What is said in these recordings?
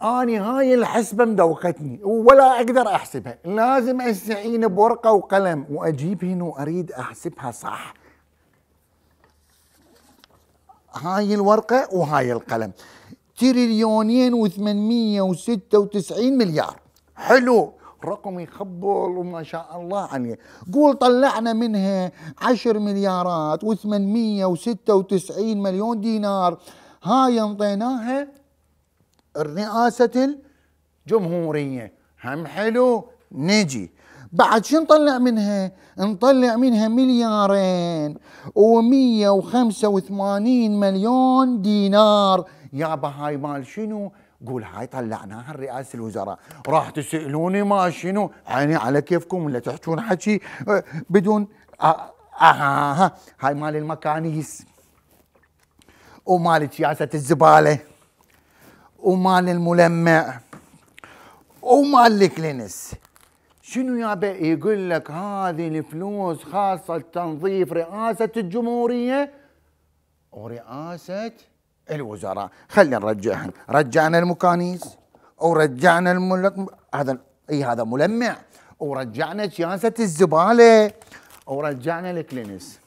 اني هاي الحسبه مدوقتني ولا اقدر احسبها لازم استعين بورقه وقلم واجيب هنا واريد احسبها صح هاي الورقه وهاي القلم تريليونين و896 مليار حلو رقم يخبل وما شاء الله عليه قول طلعنا منها 10 مليارات و896 مليون دينار هاي انطيناها الرئاسة الجمهورية هم حلو نجي بعد شو نطلع منها نطلع منها مليارين ومية وخمسة وثمانين مليون دينار يابا هاي مال شنو قول هاي طلعناها الرئاسة الوزراء راح تسألوني ما شنو عيني على كيفكم ولا تحجون حكي أه، بدون آه هاي مال المكانيس ومال سياسة الزبالة ومال الملمع ومال الكلينس شنو يابا يقول لك هذه الفلوس خاصة تنظيف رئاسة الجمهورية ورئاسة الوزراء خلينا نرجعها رجعنا المكانيس ورجعنا الملك هذا اي هذا ملمع ورجعنا سياسة الزبالة ورجعنا الكلينس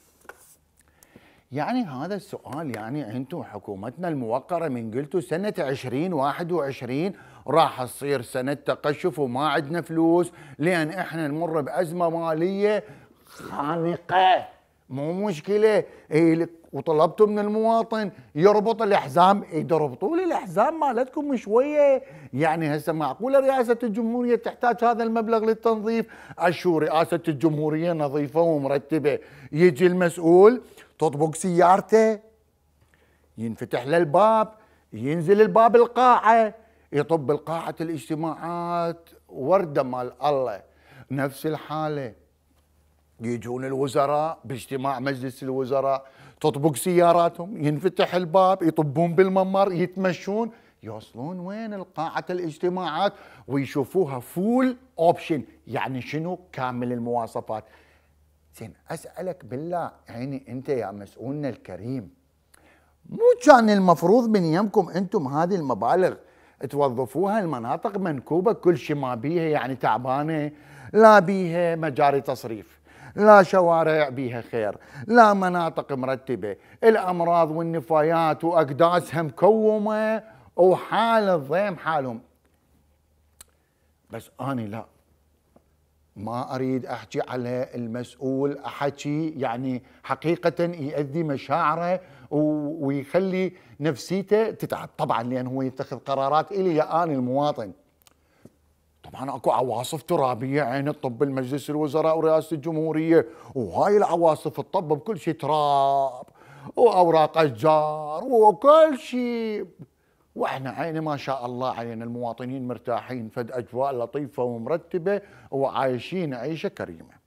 يعني هذا السؤال يعني انتم حكومتنا الموقره من قلتوا سنه 2021 راح تصير سنه تقشف وما عندنا فلوس لان احنا نمر بازمه ماليه خانقه مو مشكله إيه، وطلبتوا من المواطن يربط الحزام يربطوا إيه، لي الحزام مالتكم شويه يعني هسه معقوله رئاسه الجمهوريه تحتاج هذا المبلغ للتنظيف اشو رئاسه الجمهوريه نظيفه ومرتبه يجي المسؤول تطبق سيارته ينفتح له الباب ينزل الباب القاعه يطب القاعه الاجتماعات ورده مال الله نفس الحاله يجون الوزراء باجتماع مجلس الوزراء تطبق سياراتهم ينفتح الباب يطبون بالممر يتمشون يوصلون وين القاعة الاجتماعات ويشوفوها فول اوبشن يعني شنو كامل المواصفات زين اسالك بالله يعني انت يا مسؤولنا الكريم مو كان المفروض من يمكم انتم هذه المبالغ توظفوها المناطق منكوبه كل شيء ما بيها يعني تعبانه لا بيها مجاري تصريف لا شوارع بيها خير لا مناطق مرتبة الأمراض والنفايات وأقداسها مكومة وحال الضيم حالهم بس أنا لا ما أريد أحكي على المسؤول أحكي يعني حقيقة يؤذي مشاعره ويخلي نفسيته تتعب طبعا لأن هو يتخذ قرارات إلي يا أنا المواطن طبعا اكو عواصف ترابيه عين الطب المجلس الوزراء ورئاسه الجمهوريه وهاي العواصف الطب بكل شيء تراب واوراق اشجار وكل شيء واحنا عيني ما شاء الله علينا المواطنين مرتاحين فد اجواء لطيفه ومرتبه وعايشين عيشه كريمه